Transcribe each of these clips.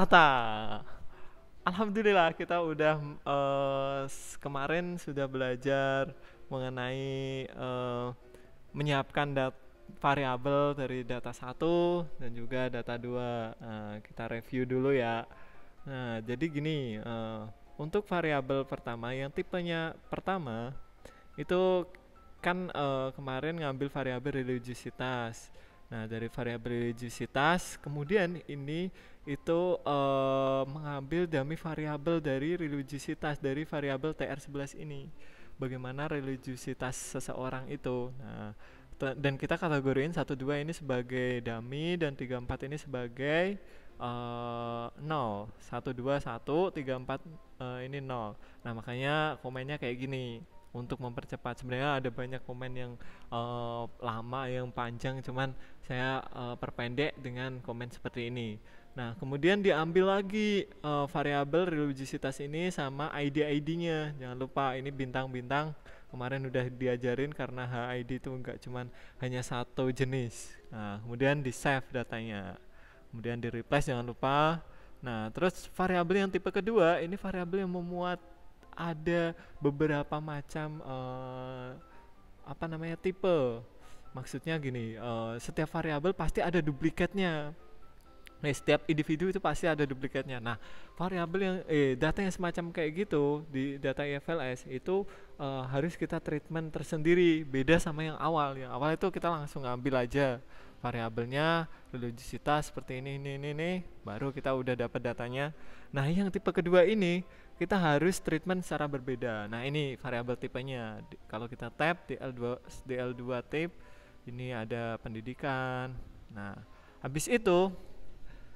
Atta. Alhamdulillah kita udah uh, kemarin sudah belajar mengenai uh, menyiapkan dat variabel dari data satu dan juga data dua. Uh, kita review dulu ya. Nah, jadi gini, uh, untuk variabel pertama yang tipenya pertama itu kan uh, kemarin ngambil variabel religiositas. Nah, dari variabel religiositas kemudian ini itu uh, mengambil dummy variabel dari religiositas dari variabel TR11 ini. Bagaimana religiositas seseorang itu. Nah, dan kita kategoriin dua ini sebagai dummy dan tiga empat ini sebagai uh, dua satu tiga empat eh, ini 0. Nah, makanya komennya kayak gini untuk mempercepat sebenarnya ada banyak komen yang uh, lama yang panjang cuman saya uh, perpendek dengan komen seperti ini Nah, kemudian diambil lagi uh, variabel religiositas ini sama ID-ID-nya. Jangan lupa ini bintang-bintang kemarin udah diajarin karena HID itu enggak cuman hanya satu jenis. Nah, kemudian di save datanya. Kemudian di replace jangan lupa. Nah, terus variabel yang tipe kedua ini variabel yang memuat ada beberapa macam uh, apa namanya tipe. Maksudnya gini, uh, setiap variabel pasti ada duplikatnya Nah, setiap individu itu pasti ada duplikatnya. Nah, variabel yang eh, data yang semacam kayak gitu di data IFLS e itu eh, harus kita treatment tersendiri, beda sama yang awal. Yang awal itu kita langsung ambil aja variabelnya, religiositas seperti ini ini ini ini, baru kita udah dapat datanya. Nah, yang tipe kedua ini kita harus treatment secara berbeda. Nah, ini variabel tipenya. Di, kalau kita tap DL2 DL2 tip ini ada pendidikan. Nah, habis itu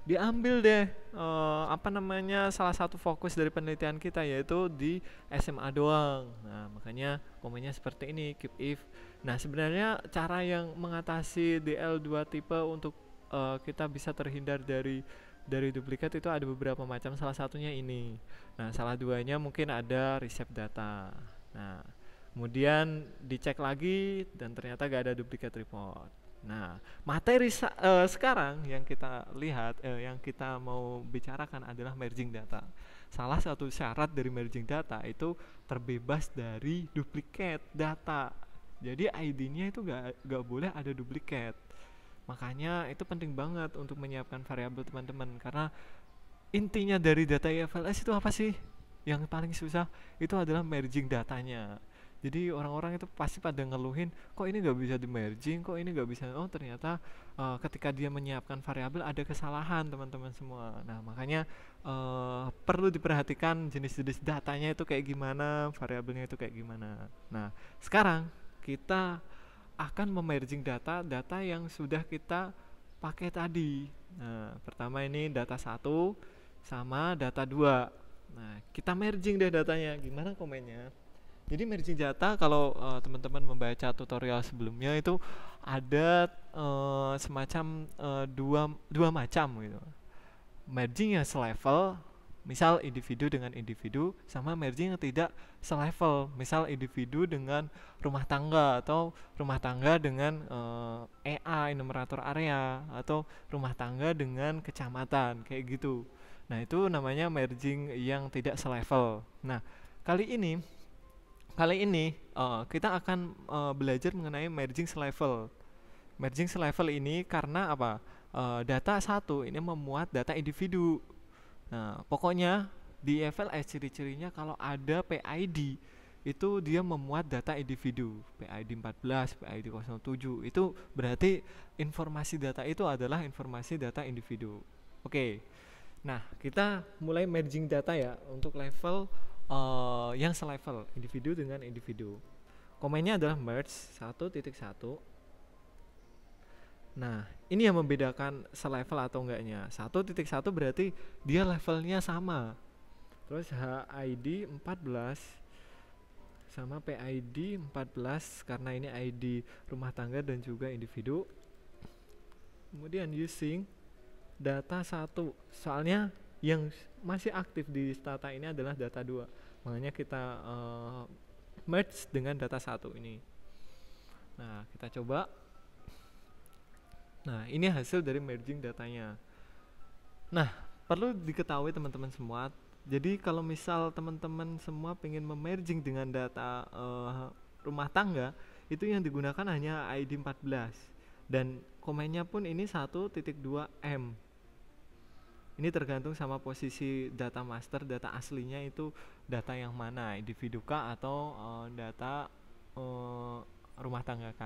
diambil deh uh, apa namanya salah satu fokus dari penelitian kita yaitu di SMA doang. Nah, makanya komennya seperti ini keep if. Nah, sebenarnya cara yang mengatasi DL2 tipe untuk uh, kita bisa terhindar dari dari duplikat itu ada beberapa macam salah satunya ini. Nah, salah duanya mungkin ada resep data. Nah, kemudian dicek lagi dan ternyata gak ada duplikat report. Nah, materi uh, sekarang yang kita lihat, uh, yang kita mau bicarakan adalah merging data. Salah satu syarat dari merging data itu terbebas dari duplikat data. Jadi ID-nya itu gak, gak boleh ada duplikat. Makanya itu penting banget untuk menyiapkan variabel teman-teman karena intinya dari data IFLS itu apa sih? Yang paling susah itu adalah merging datanya jadi orang-orang itu pasti pada ngeluhin kok ini nggak bisa di merging kok ini nggak bisa oh ternyata uh, ketika dia menyiapkan variabel ada kesalahan teman-teman semua nah makanya uh, perlu diperhatikan jenis-jenis datanya itu kayak gimana variabelnya itu kayak gimana nah sekarang kita akan memerging data data yang sudah kita pakai tadi nah pertama ini data satu sama data dua Nah, kita merging deh datanya. Gimana komennya? Jadi merging data kalau uh, teman-teman membaca tutorial sebelumnya itu ada uh, semacam uh, dua dua macam gitu. Merging yang selevel, misal individu dengan individu, sama merging yang tidak selevel, misal individu dengan rumah tangga atau rumah tangga dengan uh, EA enumerator area atau rumah tangga dengan kecamatan kayak gitu. Nah, itu namanya merging yang tidak selevel. Nah, kali ini kali ini uh, kita akan uh, belajar mengenai merging selevel. Merging selevel ini karena apa? Uh, data satu ini memuat data individu. Nah, pokoknya di FLS ciri-cirinya kalau ada PID itu dia memuat data individu PID 14, PID 07 itu berarti informasi data itu adalah informasi data individu oke okay. nah kita mulai merging data ya untuk level uh, yang selevel individu dengan individu komennya adalah merge 1.1 nah ini yang membedakan selevel atau enggaknya 1.1 berarti dia levelnya sama terus HID 14 sama PID 14 karena ini ID rumah tangga dan juga individu kemudian using data satu soalnya yang masih aktif di data ini adalah data 2 makanya kita uh, merge dengan data satu ini nah kita coba nah ini hasil dari merging datanya nah perlu diketahui teman-teman semua jadi kalau misal teman-teman semua ingin memerging dengan data uh, rumah tangga itu yang digunakan hanya ID 14 dan komennya pun ini 1.2 M ini tergantung sama posisi data master data aslinya itu data yang mana individu K atau uh, data uh, rumah tangga K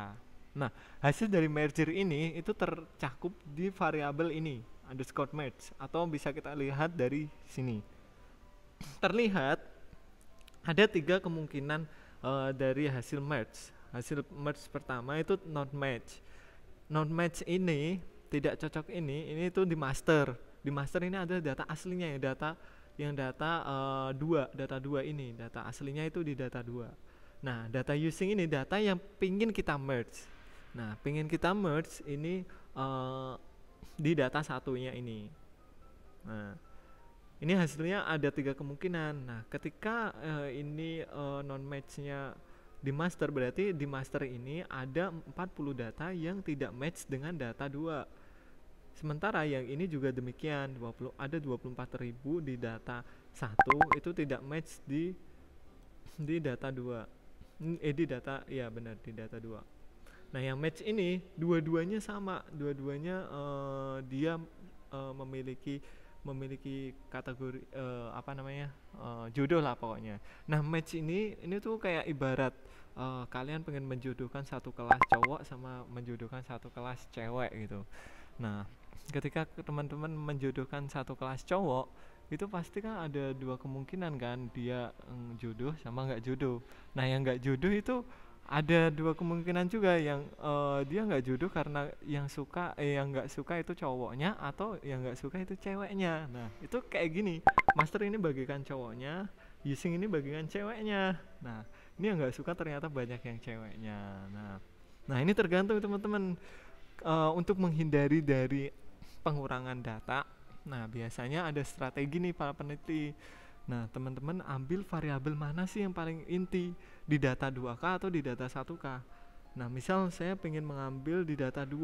nah hasil dari merger ini itu tercakup di variabel ini underscore match atau bisa kita lihat dari sini terlihat ada tiga kemungkinan uh, dari hasil merge hasil merge pertama itu not match not match ini tidak cocok ini ini itu di master di master ini ada data aslinya ya data yang data uh, dua data dua ini data aslinya itu di data dua nah data using ini data yang pingin kita merge nah pingin kita merge ini uh, di data satunya ini nah ini hasilnya ada tiga kemungkinan nah ketika uh, ini uh, non matchnya di master berarti di master ini ada 40 data yang tidak match dengan data dua Sementara yang ini juga demikian, 20 ada 24.000 di data 1 itu tidak match di di data 2. Hmm, eh di data ya benar di data 2. Nah, yang match ini dua-duanya sama, dua-duanya uh, dia uh, memiliki memiliki kategori uh, apa namanya uh, jodoh lah pokoknya. Nah match ini ini tuh kayak ibarat uh, kalian pengen menjodohkan satu kelas cowok sama menjodohkan satu kelas cewek gitu. Nah ketika teman-teman menjodohkan satu kelas cowok itu pasti kan ada dua kemungkinan kan dia mm, jodoh sama nggak jodoh nah yang nggak jodoh itu ada dua kemungkinan juga yang uh, dia nggak jodoh karena yang suka eh yang nggak suka itu cowoknya atau yang nggak suka itu ceweknya nah itu kayak gini master ini bagikan cowoknya using ini bagikan ceweknya nah ini yang nggak suka ternyata banyak yang ceweknya nah nah ini tergantung teman-teman uh, untuk menghindari dari pengurangan data. Nah, biasanya ada strategi nih para peneliti. Nah, teman-teman ambil variabel mana sih yang paling inti di data 2K atau di data 1K? Nah, misal saya ingin mengambil di data 2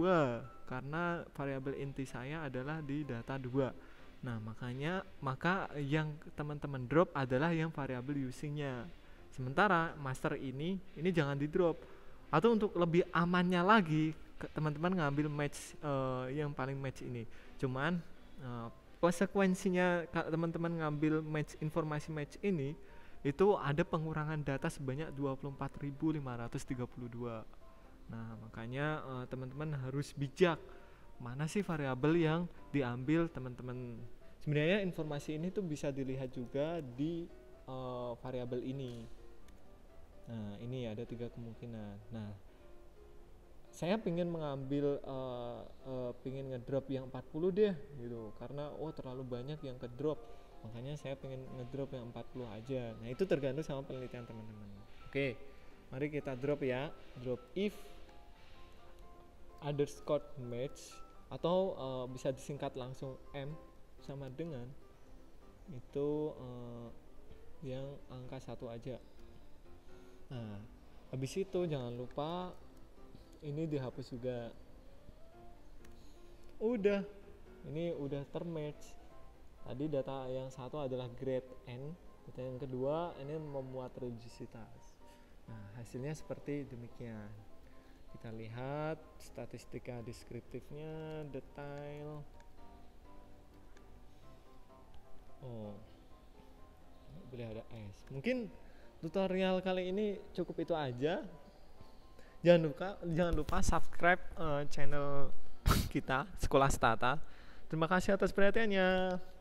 karena variabel inti saya adalah di data 2. Nah, makanya maka yang teman-teman drop adalah yang variabel usingnya. Sementara master ini ini jangan di drop. Atau untuk lebih amannya lagi, teman-teman ngambil match uh, yang paling match ini cuman uh, konsekuensinya kalau teman-teman ngambil match informasi match ini itu ada pengurangan data sebanyak 24.532 nah makanya teman eh, teman-teman harus bijak mana sih variabel yang diambil teman-teman sebenarnya informasi ini tuh bisa dilihat juga di uh, variabel ini nah ini ada tiga kemungkinan nah saya pingin mengambil uh, uh, pingin ngedrop yang 40 deh gitu karena oh terlalu banyak yang kedrop makanya saya pingin ngedrop yang 40 aja nah itu tergantung sama penelitian teman-teman oke mari kita drop ya drop if underscore match atau uh, bisa disingkat langsung M sama dengan itu uh, yang angka satu aja nah habis itu jangan lupa ini dihapus juga udah ini udah termatch tadi data yang satu adalah grade n data yang kedua ini memuat religiositas nah hasilnya seperti demikian kita lihat statistika deskriptifnya detail oh boleh ada S mungkin tutorial kali ini cukup itu aja jangan lupa jangan lupa subscribe uh, channel kita Sekolah Stata. Terima kasih atas perhatiannya.